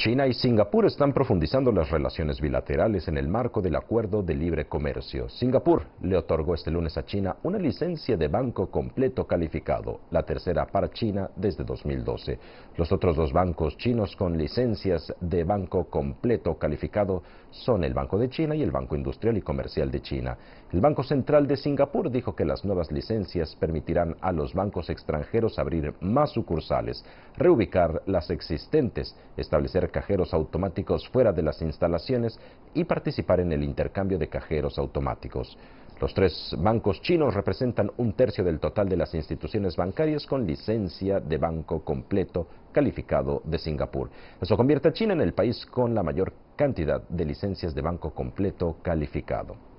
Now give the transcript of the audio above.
China y Singapur están profundizando las relaciones bilaterales en el marco del Acuerdo de Libre Comercio. Singapur le otorgó este lunes a China una licencia de banco completo calificado, la tercera para China desde 2012. Los otros dos bancos chinos con licencias de banco completo calificado son el Banco de China y el Banco Industrial y Comercial de China. El Banco Central de Singapur dijo que las nuevas licencias permitirán a los bancos extranjeros abrir más sucursales, reubicar las existentes, establecer cajeros automáticos fuera de las instalaciones y participar en el intercambio de cajeros automáticos. Los tres bancos chinos representan un tercio del total de las instituciones bancarias con licencia de banco completo calificado de Singapur. Eso convierte a China en el país con la mayor cantidad de licencias de banco completo calificado.